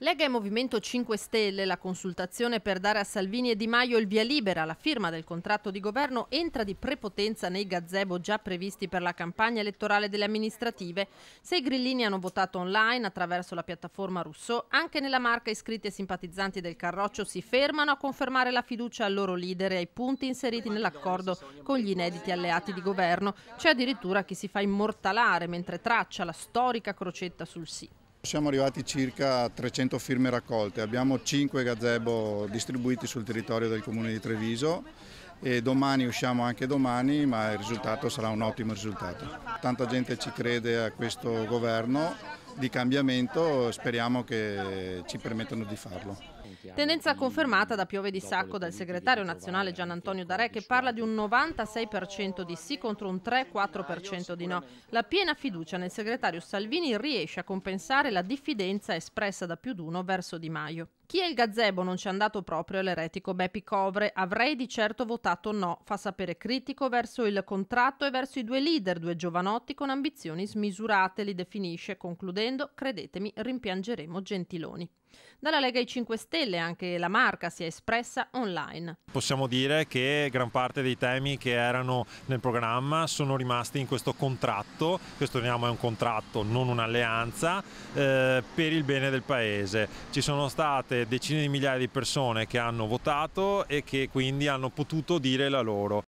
Lega e Movimento 5 Stelle, la consultazione per dare a Salvini e Di Maio il via libera alla firma del contratto di governo entra di prepotenza nei gazebo già previsti per la campagna elettorale delle amministrative. Se i grillini hanno votato online attraverso la piattaforma Rousseau, anche nella marca iscritti e simpatizzanti del Carroccio si fermano a confermare la fiducia al loro leader e ai punti inseriti nell'accordo con gli inediti alleati di governo. C'è addirittura chi si fa immortalare mentre traccia la storica crocetta sul sì. Siamo arrivati circa 300 firme raccolte, abbiamo 5 gazebo distribuiti sul territorio del comune di Treviso e domani usciamo anche domani, ma il risultato sarà un ottimo risultato. Tanta gente ci crede a questo governo di cambiamento, speriamo che ci permettano di farlo. Tendenza confermata da Piove di Sacco dal segretario nazionale Gian Antonio Dare che parla di un 96% di sì contro un 3-4% di no. La piena fiducia nel segretario Salvini riesce a compensare la diffidenza espressa da più di uno verso Di Maio. Chi è il gazebo non ci è andato proprio è l'eretico Beppi Covre. Avrei di certo votato no, fa sapere critico verso il contratto e verso i due leader, due giovanotti con ambizioni smisurate, li definisce, concludendo, credetemi, rimpiangeremo Gentiloni. Dalla Lega ai 5 Stelle anche la marca si è espressa online. Possiamo dire che gran parte dei temi che erano nel programma sono rimasti in questo contratto, questo torniamo è un contratto, non un'alleanza, eh, per il bene del Paese. Ci sono state decine di migliaia di persone che hanno votato e che quindi hanno potuto dire la loro.